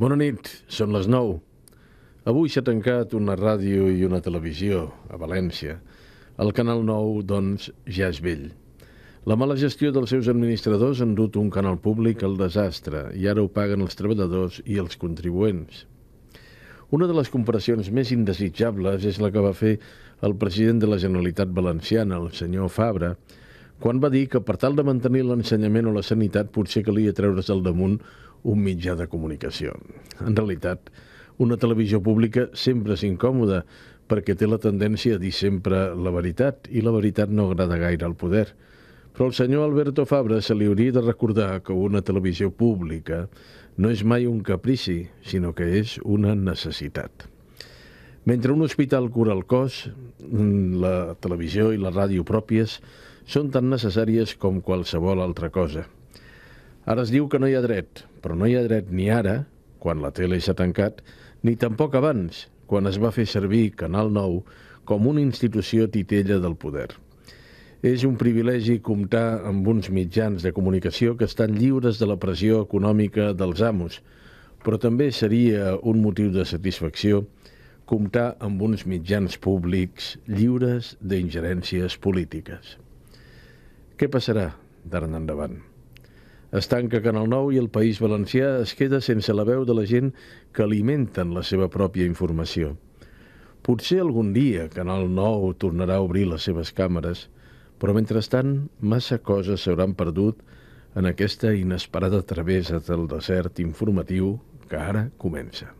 Bona nit, són les 9. Avui s'ha tancat una ràdio i una televisió a València. El Canal 9, doncs, ja és vell. La mala gestió dels seus administradors han dut un canal públic al desastre i ara ho paguen els treballadors i els contribuents. Una de les comparacions més indesitjables és la que va fer el president de la Generalitat Valenciana, el senyor Fabra, quan va dir que per tal de mantenir l'ensenyament o la sanitat potser calia treure's al damunt un mitjà de comunicació. En realitat, una televisió pública sempre és incòmoda perquè té la tendència a dir sempre la veritat i la veritat no agrada gaire al poder. Però al senyor Alberto Fabra se li hauria de recordar que una televisió pública no és mai un caprici, sinó que és una necessitat. Mentre un hospital cura el cos, la televisió i la ràdio pròpies són tan necessàries com qualsevol altra cosa – Ara es diu que no hi ha dret, però no hi ha dret ni ara, quan la tele s'ha tancat, ni tampoc abans, quan es va fer servir Canal 9 com una institució titella del poder. És un privilegi comptar amb uns mitjans de comunicació que estan lliures de la pressió econòmica dels amos, però també seria un motiu de satisfacció comptar amb uns mitjans públics lliures d'ingerències polítiques. Què passarà d'ara endavant? Es tanca Canal 9 i el País Valencià es queda sense la veu de la gent que alimenten la seva pròpia informació. Potser algun dia Canal 9 tornarà a obrir les seves càmeres, però mentrestant massa coses s'hauran perdut en aquesta inesperada travessa del desert informatiu que ara comença.